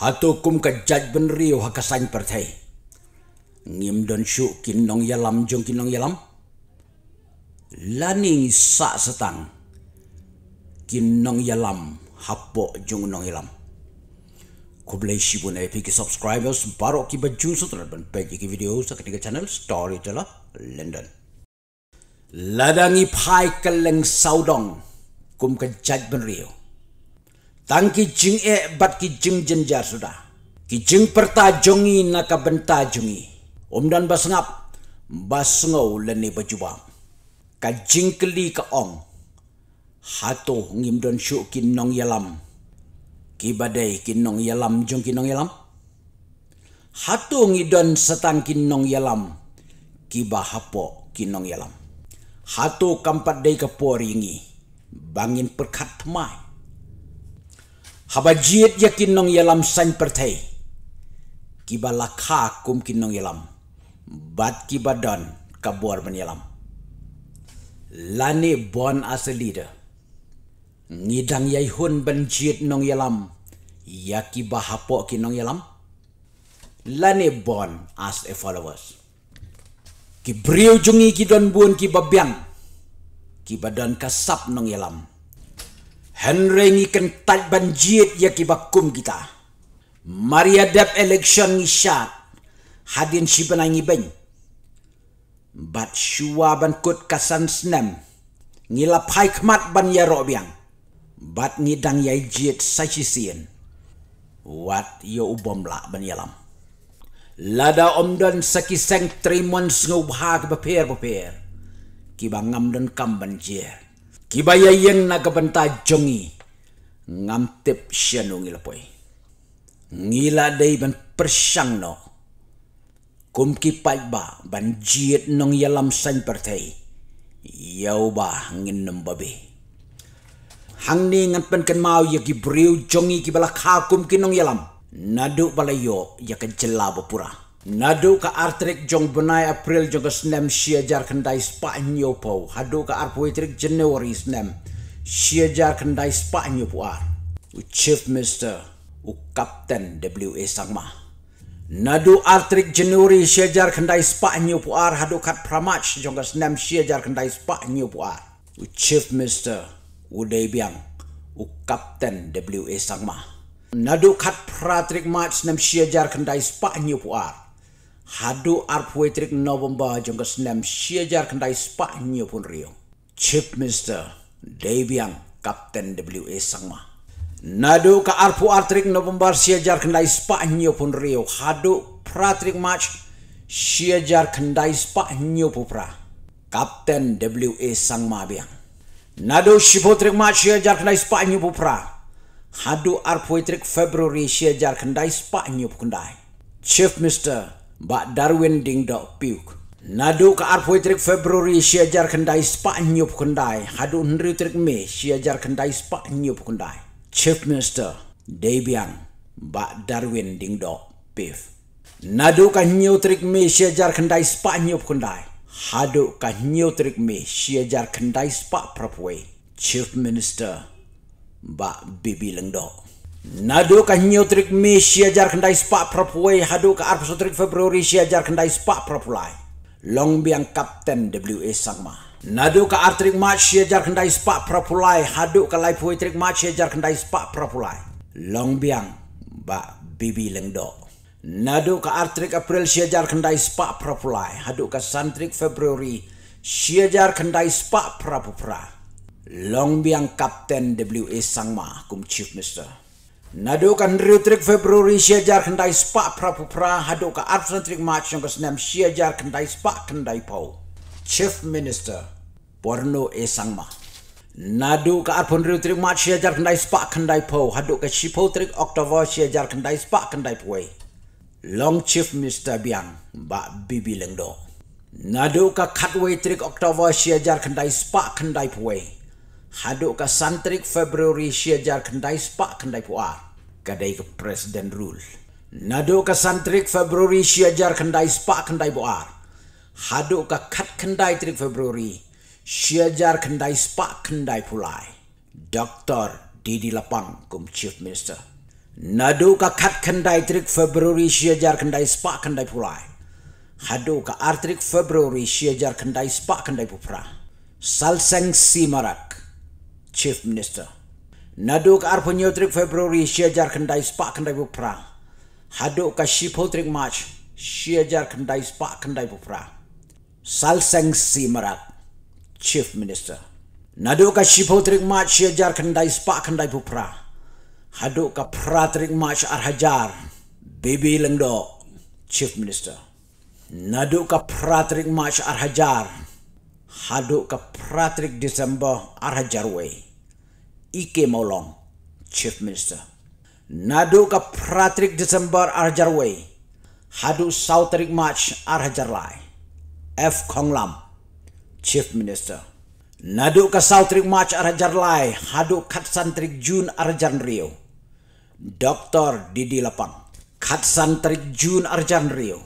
Hatukum ka judgment riyo haka sign per thay. Ngim don syu kinong yalam jong kinong yalam. Laning sa setang. Kinong yalam hapo jong nong yalam. si shibu na epik subscribers baro ki baju sutra ban pegi ki video sa ketiga channel story Storyteller lah, London. Ladangi pai kaleng saudong kum ka judgment riyo tang ki jing e bat ki jing jenjar sudah ki jing perta jongi naka benta om dan basngap basngau leni bajuba ka jing keli ka ong Hatu ngim don syu kin nong yalam ki badai kin nong yalam jong kin nong yalam ngi ngidon setang kin nong yalam ki bahapo kin nong yalam Hatu kampat dei ka poringi bangin perkat mai habajiet ya kinong yalam sain pertai kibalakha kum kinong yalam bat kibadan kabuar man yalam lani bon asli leader, ngidang yai hun banjiet nong yalam ya kibahapo kinong yalam lani bon as a followers kibrio jungi kidon buon kibabyang kibadan kasap nong yalam Henry kan tat banjir ya kibakum kita. Maria dap election ni syat. Hadin si benangi ben. Bat syua ban kut kasan senem. Ngilap haikmat ban ya robiang. Bat ni dang ya jit sajisien. Wat ya ubom lah ban yalam. Lada om dan saki seng trimon sengubha kebapir-bapir. Kibangam dan kam banjir. Kibaya yang na kabanta jongi ngamtip siya nung ilapoy. Ngila day ban persyang no. Kumki ba ban jiet nong yalam san pertay. Yaw ba ngin nung babi. Hangni ngan pan kan mau ya kibriw jongi kibala kakum kinong yalam. naduk balayok ya kan jelabo pura. Nadu ke artrik jong benai April jong ke senem sia kendai spa nyopau. Hadu ke arpoetrik Januari senem sia kendai spa nyopo ar. U Chief Minister, u Kapten WA Sangma. Nadu artrik Januari sia kendai spa nyopo ar. Hadu kat pramaj jong ke senem sia kendai spa nyopo ar. U Chief Minister, u Debiang, u Kapten WA Sangma. Nadu kat pratrik Mac senem sia jar kendai spa nyopo ar hadu arpuetrik novemba jongka senam siajar kendai spanyo pun rio chief minister deviang kapten wa sangma nadu ka arpu artrik novemba siajar kendai spanyo pun rio hadu pratrik match siajar kendai spanyo pupra kapten wa sangma biang nadu sipotrik match siajar kendai pun Pra. hadu arpuetrik Februari siajar kendai spanyo pun kendai chief minister ba Darwin ding dok piuk. Nadu ka arfoi trik Februari siajar kendai spa nyup kendai. Hadu nri trik Mei siajar kendai spa nyup kendai. Chief Minister Debian ba Darwin ding dok pif. Nadu ka nyu trik Mei siajar kendai spa nyup kendai. Hadu ka nyu trik Mei siajar kendai spa prapwe. Chief Minister ba Bibi Lengdok. Nadu ka nyotrik mi siajar kendai spa propway hadu ka arp sotrik Februari siajar kendai spa propulai. Long biang kapten WA Sangma. Nadu ka artrik match siajar kendai spa propulai hadu ka lai puwe trik match siajar kendai spa propulai. Long biang ba bibi lengdo. Nadu ka artrik April siajar kendai spa propulai hadu ka santrik Februari siajar kendai spa propupra. Long biang kapten WA Sangma kum chief minister. Nadukan Rutrik Februari sejar Kendai Spak Prabu Pra Haduka Arfantrik March yang kesenam sejar Kendai Spak Kendai Pau Chief Minister Porno Esang Mah Nadu ka arpon riu trik mat shia jar kandai spak kandai po Hadu ka shipo trik Oktober sejar jar kandai spak kandai po Long chief Minister Biang ba bibi Lengdo. do Nadu ka cutway trik Oktober sejar jar kandai spak kandai po haduk ke santrik Februari siajar kendai sepak kendai puar. Kadai ke Presiden Rul. Nado ke santrik Februari siajar kendai sepak kendai puar. Haduk ke kat kendai trik Februari siajar kendai sepak kendai pulai. Dr. Didi Lapang, Kum Chief Minister. Nadu ka kat kendai trik Februari siajar kendai sepak kendai pulai. Hadu ka artrik Februari siajar kendai sepak kendai pupra. Salseng Simarak chief minister naduk arponyo trik Februari shejar kendai sepak kendai bupra haduk ka shipol trik march shejar kendai sepak kendai bupra salseng si marak chief minister naduk ka shipol trik march shejar kendai sepak kendai bupra haduk ka pra trik march arhajar bibi lengdo chief minister naduk ka pra trik march arhajar haduk ke Patrick Disember arah Jarway. Ike Maulong, Chief Minister. Naduk ke Patrick Disember arah Jarway. Haduk Southerick March arah Jarlai. F. Konglam, Chief Minister. Naduk ke Southerick March arah Jarlai. Haduk Kat Santerick Jun arah Jan Rio. Dr. Didi Lepang. Kat Santerick Jun arah Jan Rio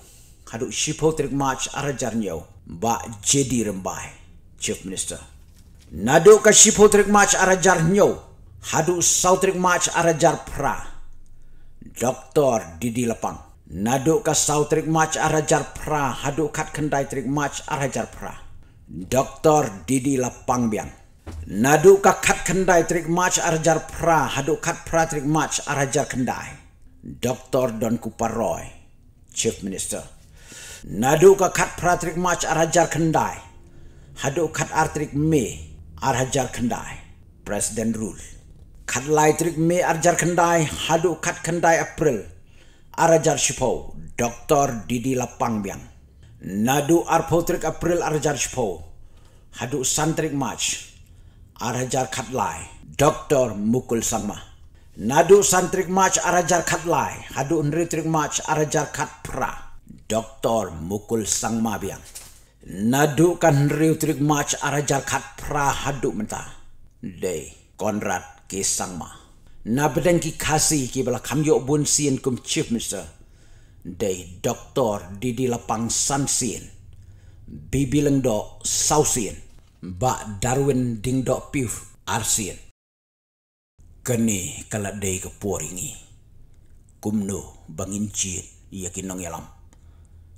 kaduk sipol terik mac arajar nyau ba jadi rembai chief minister nado ka sipol terik mac arajar nyau hadu sau terik mac arajar pra doktor didi lepang nado ka sau terik mac arajar pra hadu kat kendai terik mac arajar pra doktor didi lepang biang nado ka kat kendai terik mac arajar pra haduk kat pra terik mac arajar kendai Dr. Don Kuparoy, Chief Minister. Nadu ka kat pratrik mach ar kendai. Hadu kat artrik me ar kendai. President rule. Kat lai trik me ar kendai. Hadu kat kendai April. Ar shipo. Doktor Didi Lapang Biang. Nadu ar potrik April ar shipo. Hadu santrik mach. Ar hajar kat lai. Dr. Mukul sama, Nadu santrik mach ar hajar kat lai. Hadu nritrik mach ar hajar kat pra. Pra. Doktor Mukul Sang Mabiang. Nadukan riu trik mach arajar kat pra mentah. menta. Dei, Konrad ke Sang Ma. Nabedeng ki kasih ki bala kam bun sien kum chief mister. Dei, Dr. Didi Lapang San siin, Bibi leng do Sau Sien. Ba Darwin Ding Do Piu Ar Sien. Kini kalau dei ke puringi. Kumnu bangin cien. Yakin nong yalam.